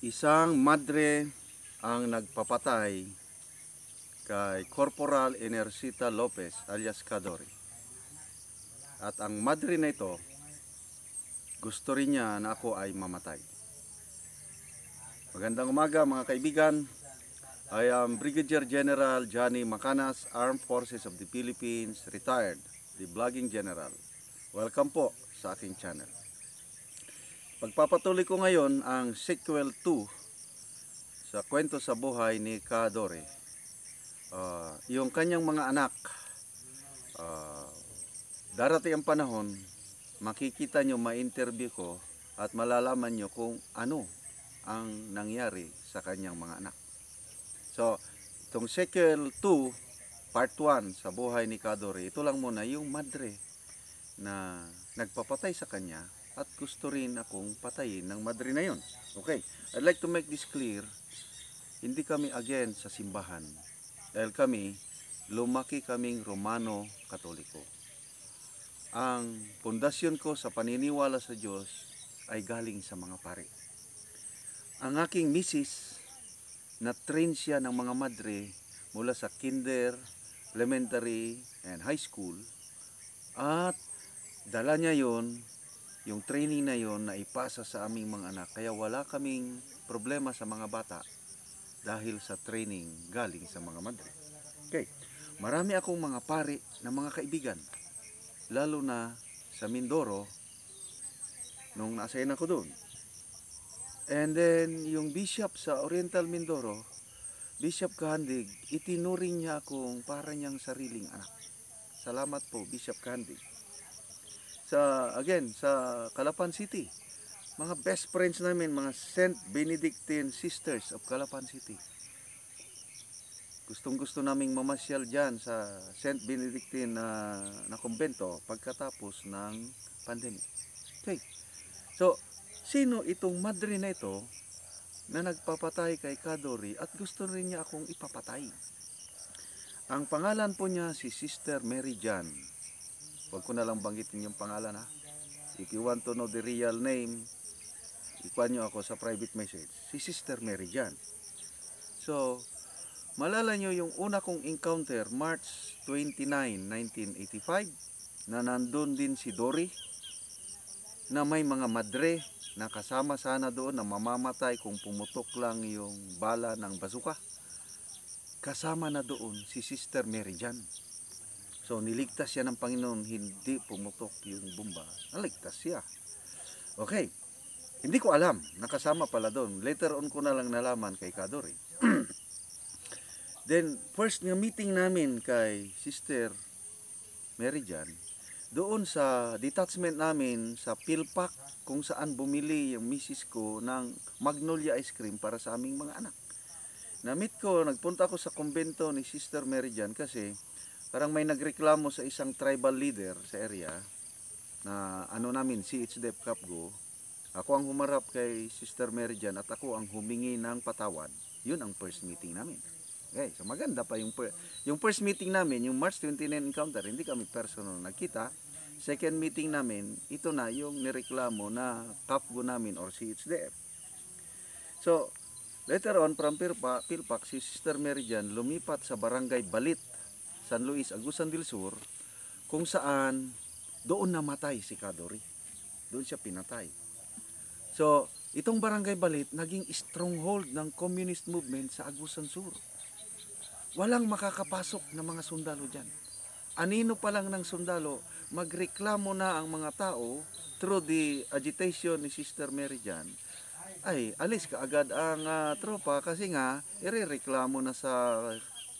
Isang madre ang nagpapatay kay Corporal Enercita Lopez alias Kadori. At ang madre na ito, gusto rin niya na ako ay mamatay. Magandang umaga mga kaibigan. I am Brigadier General Johnny Macanas, Armed Forces of the Philippines, retired, the blogging General. Welcome po sa aking channel. Pagpapatuloy ko ngayon ang sequel 2 sa kwento sa buhay ni Kadore. Uh, yung kanyang mga anak, uh, darating ang panahon, makikita nyo, ma-interview ko at malalaman nyo kung ano ang nangyari sa kanyang mga anak. So, itong sequel 2, part 1 sa buhay ni Kadore, ito lang muna yung madre na nagpapatay sa kanya at gusto rin akong patayin ng madre na yon. Okay, I'd like to make this clear, hindi kami again sa simbahan dahil kami, lumaki kaming Romano Katoliko. Ang pundasyon ko sa paniniwala sa Diyos ay galing sa mga pare. Ang aking misis, na-train siya ng mga madre mula sa kinder, elementary, and high school at dala niya yon yung training na yon na ipasa sa aming mga anak. Kaya wala kaming problema sa mga bata dahil sa training galing sa mga madre. Okay. Marami akong mga pare na mga kaibigan. Lalo na sa Mindoro nung nasa ako doon. And then yung bishop sa Oriental Mindoro, Bishop Kahandig, itinuring niya akong para niyang sariling anak. Salamat po, Bishop Kahandig sa again sa Calapan City. Mga best friends namin, mga St. Benedictine Sisters of Calapan City. Gustong-gusto naming mamasyal diyan sa St. Benedictine na, na kumbento pagkatapos ng pandemic. Okay. So, sino itong madre na ito na nagpapatay kay Kadori at gusto rin niya akong ipapatay? Ang pangalan po niya si Sister Mary Jan Huwag ko na lang banggitin yung pangalan ha. If you want to know the real name, ikuan nyo ako sa private message. Si Sister Mary Jan. So, malala nyo yung una kong encounter, March 29, 1985, na nandun din si Dory, na may mga madre na kasama sana doon na mamamatay kung pumutok lang yung bala ng basuka. Kasama na doon si Sister Mary Jan. So niligtas siya ng Panginoon, hindi pumutok yung bomba. Naligtas siya. Okay. Hindi ko alam, nakasama pala doon. Later on ko na lang nalaman kay Kadori. Then, first nga meeting namin kay Sister Mary Jan, doon sa detachment namin sa Pilpak kung saan bumili yung misis ko ng Magnolia ice cream para sa aming mga anak. Namit ko, nagpunta ako sa kumbento ni Sister Mary Jan kasi Parang may nagreklamo sa isang tribal leader sa area na ano namin, si It's Dep Capgo. Ako ang humarap kay Sister Mary Jan at ako ang humingi ng patawad. Yun ang first meeting namin. Okay, so maganda pa yung, yung first meeting namin, yung March 29 encounter, hindi kami personal nakita. Second meeting namin, ito na yung nireklamo na Capgo namin or CHDEP. So, later on from Pilpak, Pilpak si Sister Meridian lumipat sa Barangay Balit San Luis, Agusan del Sur, kung saan doon namatay si Kadori. Doon siya pinatay. So, itong Barangay Balit naging stronghold ng communist movement sa Agusan Sur. Walang makakapasok na mga sundalo dyan. Anino pa lang ng sundalo, magreklamo na ang mga tao through the agitation ni Sister Mary Jan ay alis ka agad ang uh, tropa kasi nga irereklamo na sa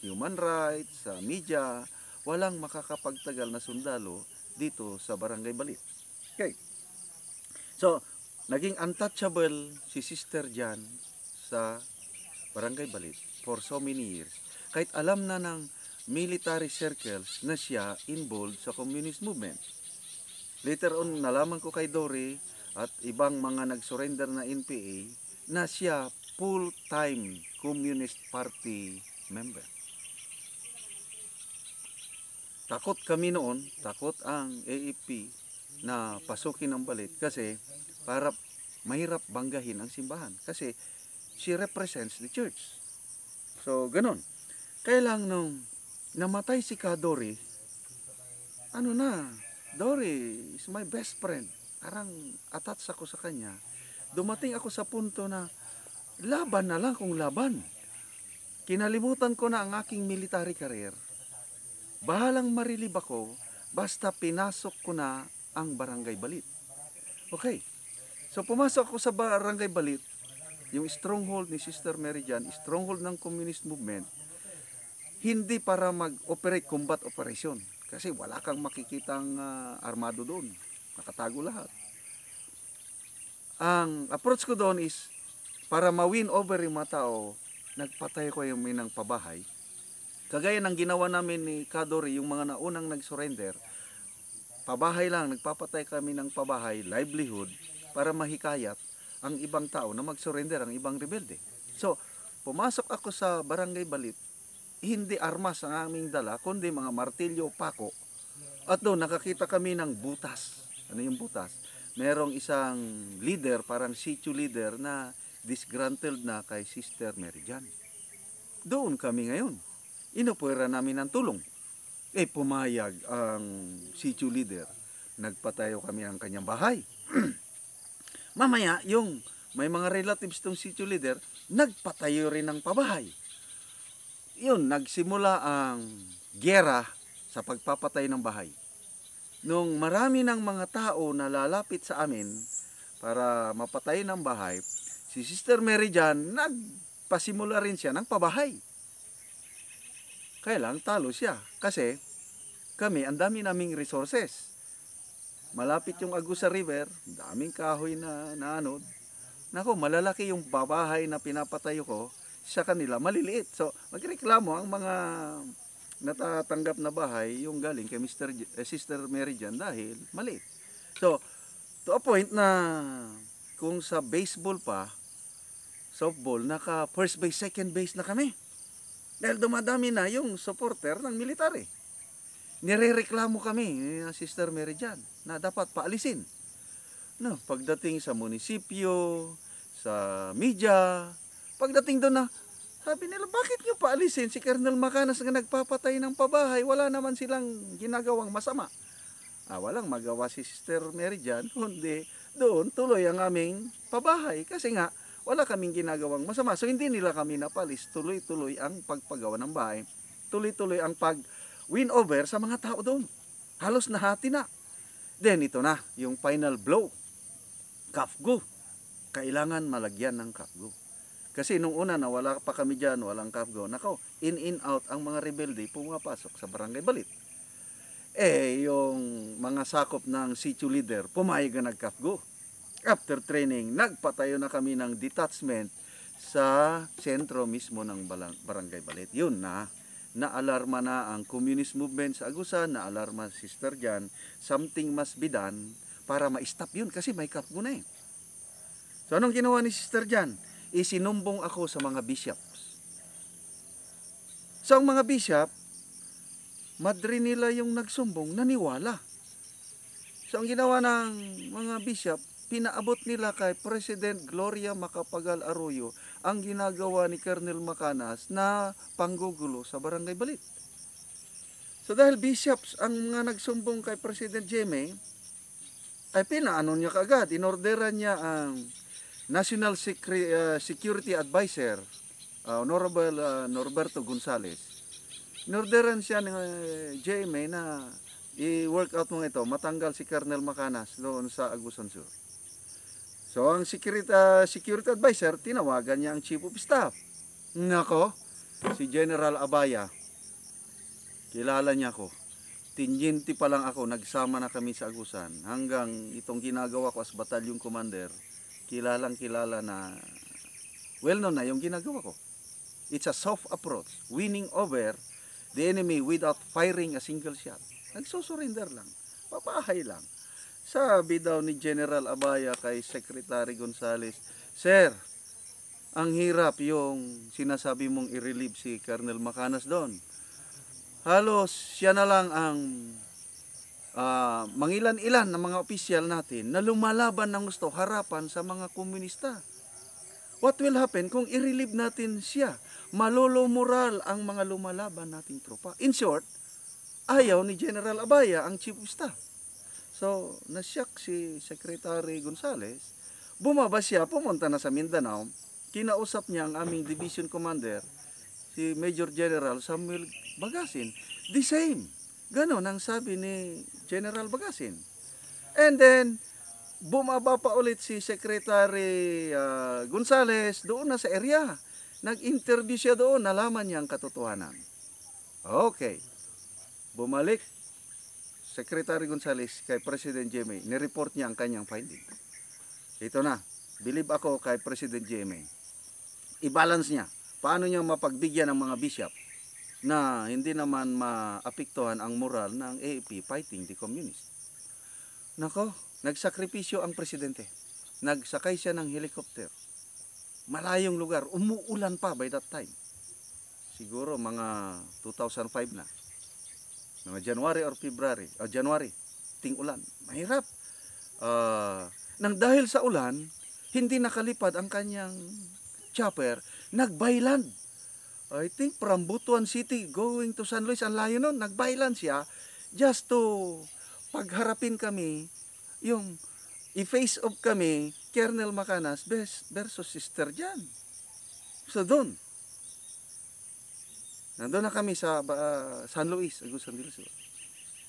human rights, sa media, walang makakapagtagal na sundalo dito sa Barangay Balit. Okay. So, naging untouchable si Sister Jan sa Barangay Balit for so many years. Kahit alam na ng military circles na siya involved sa communist movement. Later on, nalaman ko kay Dory at ibang mga nag-surrender na NPA na siya full-time Communist Party member takot kami noon, takot ang AFP na pasukin ang balit kasi para mahirap banggahin ang simbahan kasi she represents the church. So, ganun. Kaya lang nung namatay si Kadori, ano na, Dory is my best friend. Parang attached ako sa kanya. Dumating ako sa punto na laban na lang kung laban. Kinalimutan ko na ang aking military career Bahalang marilib ako basta pinasok ko na ang barangay balit. Okay. So pumasok ako sa barangay balit, yung stronghold ni Sister Mary Jan, stronghold ng communist movement, hindi para mag-operate combat operation. Kasi wala kang makikitang uh, armado doon. Nakatago lahat. Ang approach ko doon is, para ma-win over yung mga tao, nagpatay ko yung minang pabahay, Kagaya ng ginawa namin ni Kadori, yung mga naunang nag-surrender, pabahay lang, nagpapatay kami ng pabahay, livelihood, para mahikayat ang ibang tao na mag-surrender, ang ibang rebelde. So, pumasok ako sa Barangay Balit, hindi armas ang aming dala, kundi mga martilyo, pako. At doon, nakakita kami ng butas. Ano yung butas? Merong isang leader, parang sitio leader na disgruntled na kay Sister Mary Merijan. Doon kami ngayon inopera namin ng tulong. Eh pumayag ang sitio leader. Nagpatayo kami ng kanyang bahay. Mamaya, yung may mga relatives tong sitio leader, nagpatayo rin ng pabahay. Yun, nagsimula ang gera sa pagpapatay ng bahay. Nung marami ng mga tao na lalapit sa amin para mapatay ng bahay, si Sister Mary Jan nagpasimula rin siya ng pabahay. Kaya talo siya kasi kami ang dami naming resources. Malapit yung Agusa River, daming kahoy na naanod. Nako, malalaki yung babahay na pinapatayo ko sa kanila, maliliit. So, magreklamo ang mga natatanggap na bahay yung galing kay Mr. J- eh, Sister Mary Jan dahil maliit. So, to a point na kung sa baseball pa, softball, naka first base, second base na kami. Dahil dumadami na yung supporter ng military. Nirereklamo kami, eh, Sister Mary Jan, na dapat paalisin. No, pagdating sa munisipyo, sa media, pagdating doon na, sabi nila, bakit nyo paalisin si Colonel Macanas na nagpapatay ng pabahay? Wala naman silang ginagawang masama. Ah, walang magawa si Sister Mary Jan, kundi doon tuloy ang aming pabahay. Kasi nga, wala kaming ginagawang masama. So hindi nila kami napalis. Tuloy-tuloy ang pagpagawa ng bahay. Tuloy-tuloy ang pag win over sa mga tao doon. Halos nahati na. Then ito na, yung final blow. Kafgo. Kailangan malagyan ng kafgo. Kasi nung una na wala pa kami dyan, walang kafgo. Nako, in in out ang mga rebelde pumapasok sa barangay balit. Eh, yung mga sakop ng sitio leader, pumayag na nagkafgo after training, nagpatayo na kami ng detachment sa sentro mismo ng Barangay Balit. Yun na, naalarma na ang communist movement sa Agusan, naalarma si Sister Jan, something must be done para ma-stop yun kasi may cup ko eh. So anong ginawa ni Sister Jan? Isinumbong ako sa mga bishops. So ang mga bishop, madri nila yung nagsumbong, naniwala. So ang ginawa ng mga bishop, pinaabot nila kay President Gloria Macapagal Arroyo ang ginagawa ni Colonel Macanas na panggugulo sa Barangay Balit. So dahil bishops ang mga nagsumbong kay President Jeme, ay pinaano niya kagad, inorderan niya ang National eh, Security Advisor, ah, Honorable uh, Norberto Gonzales. Inorderan siya ni uh, Jeme na i out mo ito, matanggal si Colonel Macanas doon sa Agusan Sur. So ang ah, security, uh, security advisor, tinawagan niya ang chief of staff. Nako, si General Abaya, kilala niya ako. Tinjinti pa lang ako, nagsama na kami sa Agusan. Hanggang itong ginagawa ko as battalion commander, kilalang kilala na, well known na yung ginagawa ko. It's a soft approach, winning over the enemy without firing a single shot. Nagsusurrender lang, papahay lang. Sabi daw ni General Abaya kay Secretary Gonzales, Sir, ang hirap yung sinasabi mong i-relieve si Colonel Macanas doon. Halos siya na lang ang uh, mangilan-ilan ng mga opisyal natin na lumalaban ng gusto harapan sa mga komunista. What will happen kung i-relieve natin siya? Malolo moral ang mga lumalaban nating tropa. In short, ayaw ni General Abaya ang chief of staff. So, nasyak si Secretary Gonzales. Bumaba siya, pumunta na sa Mindanao. Kinausap niya ang aming division commander, si Major General Samuel Bagasin. The same. Ganon ang sabi ni General Bagasin. And then, bumaba pa ulit si Secretary uh, Gonzales doon na sa area. Nag-interview siya doon, nalaman niya ang katotohanan. Okay. Bumalik Secretary Gonzales kay President Jimmy, nireport niya ang kanyang finding. Ito na, believe ako kay President Jimmy. I-balance niya. Paano niya mapagbigyan ng mga bishop na hindi naman maapektuhan ang moral ng AFP fighting the communist. Nako, nagsakripisyo ang presidente. Nagsakay siya ng helicopter. Malayong lugar, umuulan pa by that time. Siguro mga 2005 na. Mga January or February, o ah, January, ting ulan. Mahirap. Uh, nang dahil sa ulan, hindi nakalipad ang kanyang chopper, nagbayland. I think from Butuan City going to San Luis, ang layo nun, nagbayland siya just to pagharapin kami yung i-face off kami Kernel Macanas versus Sister Jan. So doon, Nandoon na kami sa uh, San Luis, Agusan de Luzon. Oh.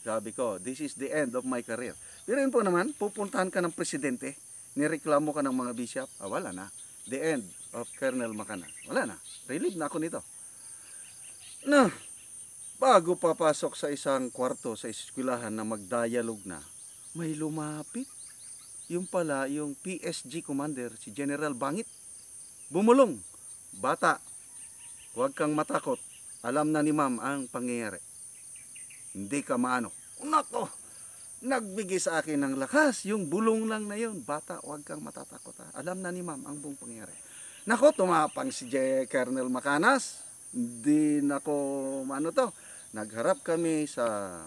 Sabi ko, this is the end of my career. Pero yun po naman, pupuntahan ka ng presidente, nireklamo ka ng mga bishop, ah, wala na. The end of Colonel Makana. Wala na. Relieved na ako nito. No. bago papasok sa isang kwarto sa eskwelahan na magdialog na, may lumapit. Yung pala, yung PSG commander, si General Bangit. Bumulong. Bata, huwag kang matakot alam na ni ma'am ang pangyayari. Hindi ka maano. Nako! Nagbigay sa akin ng lakas. Yung bulong lang na yun. Bata, huwag kang matatakot ha. Alam na ni ma'am ang buong pangyayari. Nako, tumapang si J. Colonel Macanas. Hindi nako, ano to. Nagharap kami sa...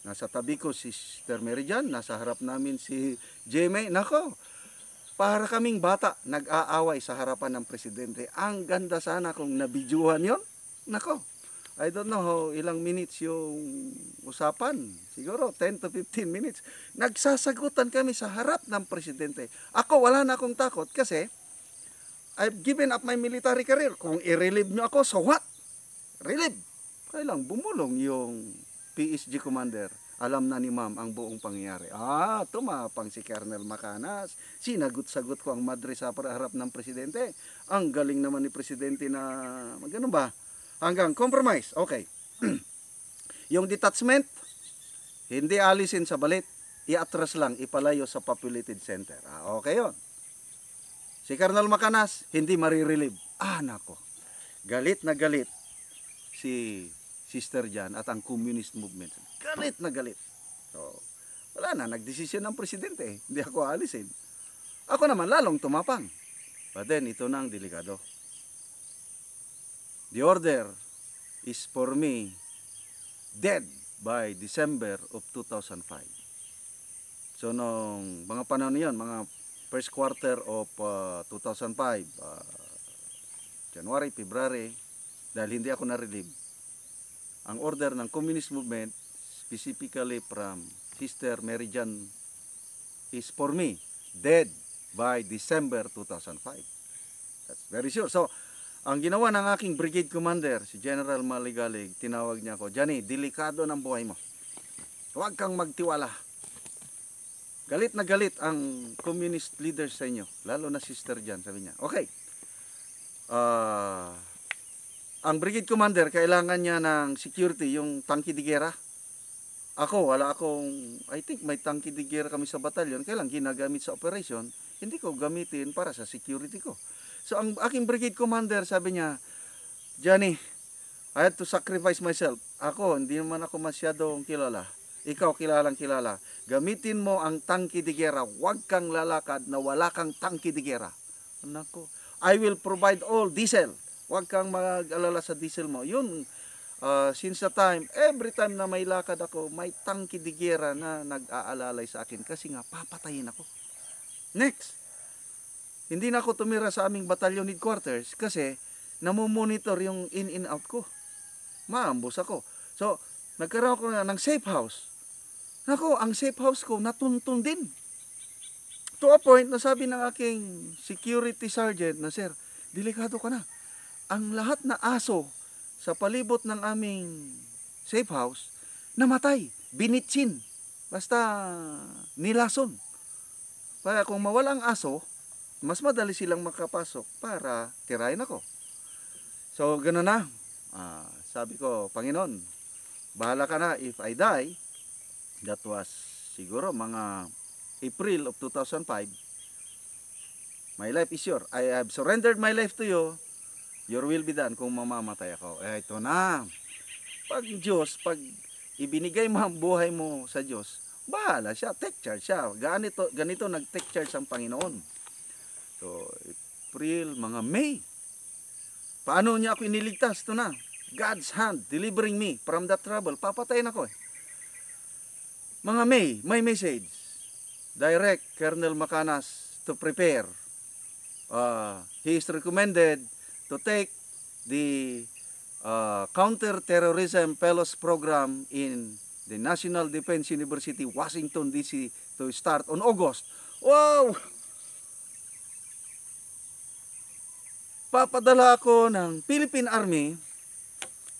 Nasa tabi ko si Sister Mary Jan. Nasa harap namin si Jemay. Nako, para kaming bata nag-aaway sa harapan ng presidente. Ang ganda sana kung nabidyuhan yon nako, I don't know how ilang minutes yung usapan. Siguro 10 to 15 minutes. Nagsasagutan kami sa harap ng presidente. Ako wala na akong takot kasi I've given up my military career. Kung i-relieve nyo ako, so what? Relieve. Kailang bumulong yung PSG commander. Alam na ni ma'am ang buong pangyayari. Ah, tumapang si Colonel Macanas. Sinagot-sagot ko ang madre sa harap ng presidente. Ang galing naman ni presidente na, magano ba? hanggang compromise. Okay. yung detachment, hindi alisin sa balit, iatras lang, ipalayo sa populated center. Ah, okay yon. Si Colonel Macanas, hindi marirelieve. Ah, nako. Galit na galit si Sister Jan at ang communist movement. Galit na galit. So, wala na, nagdesisyon ng presidente. Hindi ako aalisin. Ako naman lalong tumapang. But then, ito na ang delikado. The order is for me dead by December of 2005. So nung mga panahon yun, mga first quarter of uh, 2005, uh, January, February, dahil hindi ako na-relieve. Ang order ng communist movement, specifically from Sister Mary Jan, is for me, dead by December 2005. That's very sure. So, ang ginawa ng aking brigade commander, si General Maligalig, tinawag niya ako, Johnny, delikado ng buhay mo. Huwag kang magtiwala. Galit na galit ang communist leaders sa inyo, lalo na sister Jan, sabi niya. Okay. Uh, ang brigade commander, kailangan niya ng security, yung tanki de gera. Ako, wala akong, I think may tanki de gera kami sa batalyon, kailang ginagamit sa operation, hindi ko gamitin para sa security ko. So ang aking brigade commander sabi niya, Johnny, I have to sacrifice myself. Ako, hindi naman ako masyadong kilala. Ikaw kilalang kilala. Gamitin mo ang tangki de gera. Huwag kang lalakad na wala kang tangki de gera. Nako, I will provide all diesel. Huwag kang mag-alala sa diesel mo. Yun, uh, since the time, every time na may lakad ako, may tangki de gera na nag-aalalay sa akin kasi nga papatayin ako. Next. Hindi na ako tumira sa aming batalyon headquarters kasi namomonitor yung in and out ko. Maambos ako. So, nagkaroon ko na ng safe house. Nako, ang safe house ko natuntun din. To a point nasabi ng aking security sergeant na, Sir, delikado ka na. Ang lahat na aso sa palibot ng aming safe house, namatay, binitsin, basta nilason. Para kung mawala ang aso, mas madali silang makapasok para tirahin ako. So, gano'n na. Ah, sabi ko, Panginoon, bahala ka na if I die. That was siguro mga April of 2005. My life is yours. I have surrendered my life to you. Your will be done kung mamamatay ako. Eh, ito na. Pag Diyos, pag ibinigay mo ang buhay mo sa Diyos, bahala siya. Take charge siya. Ganito, ganito nag-take charge ang Panginoon. So, April, mga May. Paano niya ako iniligtas? Ito na. God's hand delivering me from that trouble. Papatayin ako eh. Mga May, may message. Direct Colonel Macanas to prepare. Uh, he is recommended to take the uh, counter-terrorism fellows program in the National Defense University, Washington, D.C. to start on August. Wow! papadala ako ng Philippine Army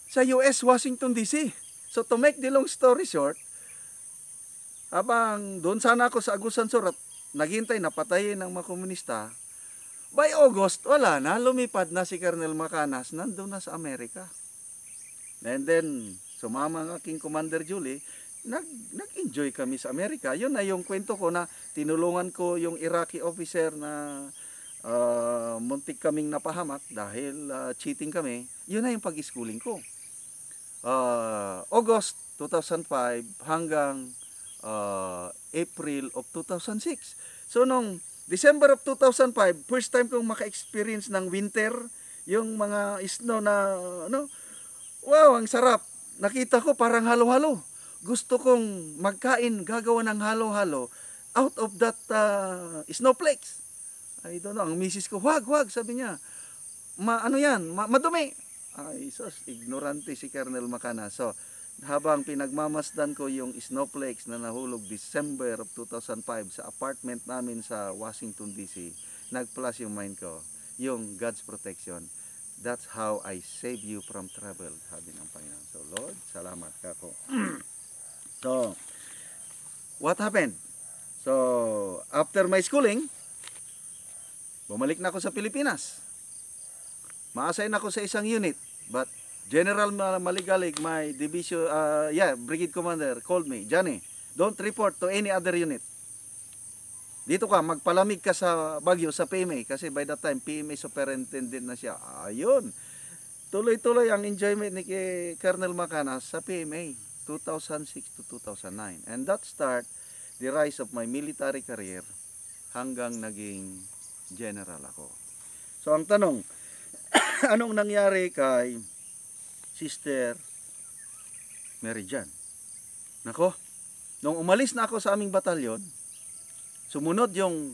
sa US, Washington DC. So to make the long story short, habang doon sana ako sa Agusan Surat, naghintay na patayin ng mga komunista, by August, wala na, lumipad na si Colonel Macanas, nandun na sa Amerika. And then, sumama ang aking Commander Julie, nag, nag-enjoy kami sa Amerika. Yun na yung kwento ko na tinulungan ko yung Iraqi officer na uh, muntik kaming napahamak dahil uh, cheating kami, yun na yung pag-schooling ko. Uh, August 2005 hanggang uh, April of 2006. So nung December of 2005, first time kong maka-experience ng winter, yung mga snow na, ano, wow, ang sarap. Nakita ko parang halo-halo. Gusto kong magkain, gagawa ng halo-halo out of that uh, snowflakes. Ay, don't know, ang misis ko, huwag, huwag, sabi niya. Ma, ano yan, ma, madumi. Ay, sos, ignorante si Colonel Makana. So, habang pinagmamasdan ko yung snowflakes na nahulog December of 2005 sa apartment namin sa Washington DC, nag-plus yung mind ko, yung God's protection. That's how I save you from trouble, sabi ng Panginoon. So, Lord, salamat ka ko. so, what happened? So, after my schooling, Bumalik na ako sa Pilipinas. Ma-assign ako sa isang unit. But General Maligalig, my division, uh, yeah, Brigade Commander, called me, Johnny, don't report to any other unit. Dito ka, magpalamig ka sa Baguio, sa PMA, kasi by that time, PMA superintendent na siya. Ayun, tuloy-tuloy ang enjoyment ni Colonel Macanas sa PMA, 2006 to 2009. And that start the rise of my military career hanggang naging general ako. So ang tanong, anong nangyari kay Sister Mary Jan? Nako, nung umalis na ako sa aming batalyon, sumunod yung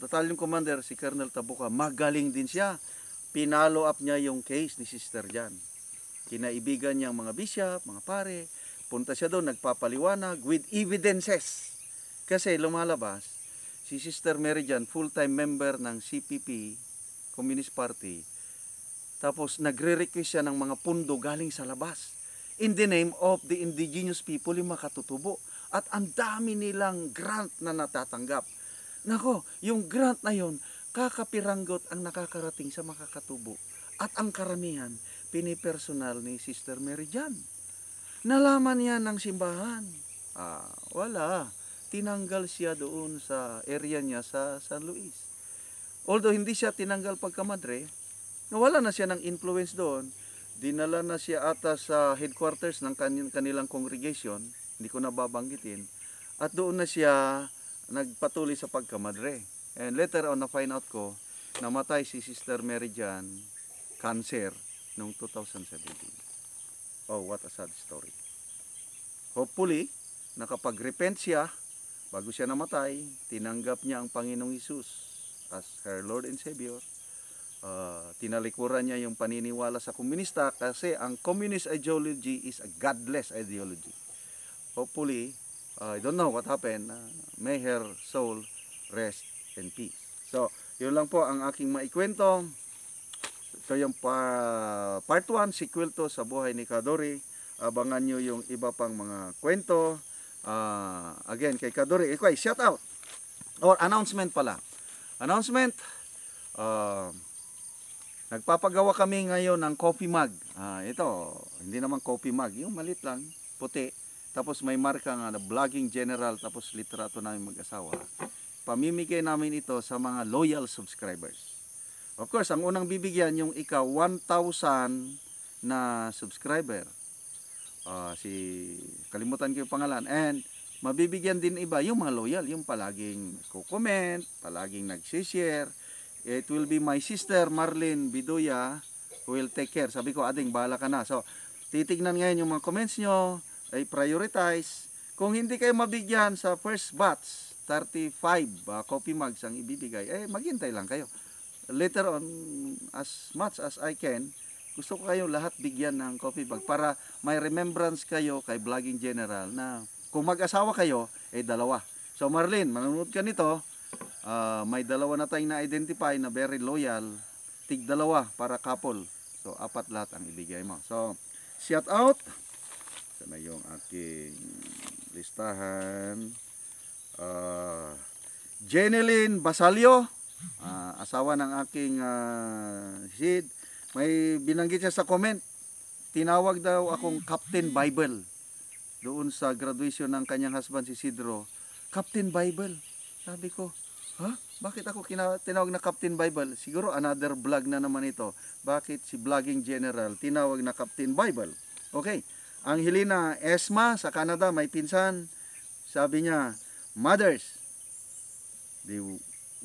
batalyon commander si Colonel Tabuka, magaling din siya. Pinalo up niya yung case ni Sister Jan. Kinaibigan niya ang mga bishop, mga pare, punta siya doon, nagpapaliwanag with evidences. Kasi lumalabas, Si Sister Mary Jan, full-time member ng CPP, Communist Party. Tapos nagre-request siya ng mga pundo galing sa labas. In the name of the indigenous people, yung makatutubo. At ang dami nilang grant na natatanggap. Nako, yung grant na yon, kakapiranggot ang nakakarating sa makakatubo. At ang karamihan, pinipersonal ni Sister Mary Jan. Nalaman niya ng simbahan. Ah, wala tinanggal siya doon sa area niya sa San Luis. Although hindi siya tinanggal pagkamadre, nawala na siya ng influence doon. Dinala na siya ata sa headquarters ng kanilang congregation, hindi ko nababanggitin. At doon na siya nagpatuloy sa pagkamadre. And later on, na-find out ko, namatay si Sister Mary Jan, cancer, noong 2017. Oh, what a sad story. Hopefully, nakapag-repent siya bago siya namatay, tinanggap niya ang Panginoong Isus as her Lord and Savior. Uh, tinalikuran niya yung paniniwala sa komunista kasi ang communist ideology is a godless ideology. Hopefully, uh, I don't know what happened. Uh, may her soul rest in peace. So, yun lang po ang aking maikwento. Ito yung pa, part 1, sequel to sa buhay ni Kadori. Abangan nyo yung iba pang mga kwento uh, again kay Kadori. Ikway eh, shout out or announcement pala announcement uh, nagpapagawa kami ngayon ng coffee mug uh, ito hindi naman coffee mug yung malit lang puti tapos may marka nga na vlogging general tapos literato namin mag-asawa pamimigay namin ito sa mga loyal subscribers of course ang unang bibigyan yung ikaw 1,000 na subscriber uh, si kalimutan ko yung pangalan and mabibigyan din iba yung mga loyal yung palaging ko-comment palaging nagsishare it will be my sister Marlene Bidoya who will take care sabi ko ading bahala ka na so titignan ngayon yung mga comments nyo ay prioritize kung hindi kayo mabigyan sa first batch 35 uh, ah, coffee mugs ang ibibigay eh maghintay lang kayo later on as much as I can gusto ko kayong lahat bigyan ng coffee bag para may remembrance kayo kay Vlogging General na kung mag-asawa kayo, eh dalawa. So Marlene, manunod ka nito, uh, may dalawa na tayong na-identify na very loyal, tig dalawa para couple. So apat lahat ang ibigay mo. So shout out. sa Sana yung aking listahan. Uh, Jeneline Basalio, uh, asawa ng aking uh, seed may binanggit niya sa comment, tinawag daw akong Captain Bible doon sa graduation ng kanyang husband si Sidro. Captain Bible. Sabi ko, ha? Bakit ako tinawag na Captain Bible? Siguro another vlog na naman ito. Bakit si Vlogging General tinawag na Captain Bible? Okay. Ang Helena Esma sa Canada, may pinsan. Sabi niya, Mothers, they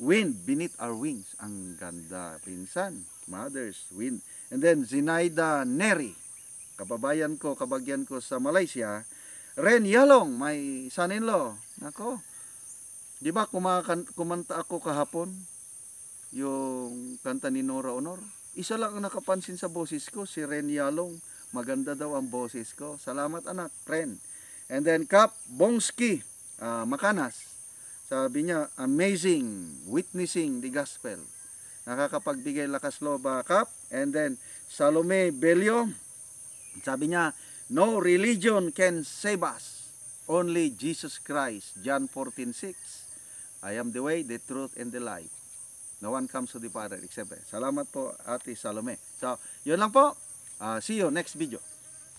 Wind Beneath Our Wings. Ang ganda, pinsan. Mothers, Wind. And then, Zinaida Neri. Kababayan ko, kabagyan ko sa Malaysia. Ren Yalong, my son-in-law. Nako. Di ba kumanta ako kahapon? Yung kanta ni Nora Honor. Isa lang ang nakapansin sa boses ko, si Ren Yalong. Maganda daw ang boses ko. Salamat anak, Ren. And then Kap Bongski, uh, Makanas. Sabi niya, amazing witnessing the gospel. Nakakapagbigay lakas loob kap. And then, Salome Belio, sabi niya, no religion can save us. Only Jesus Christ, John 14.6. I am the way, the truth, and the life. No one comes to the Father except. Salamat po, Ate Salome. So, yun lang po. Uh, see you next video.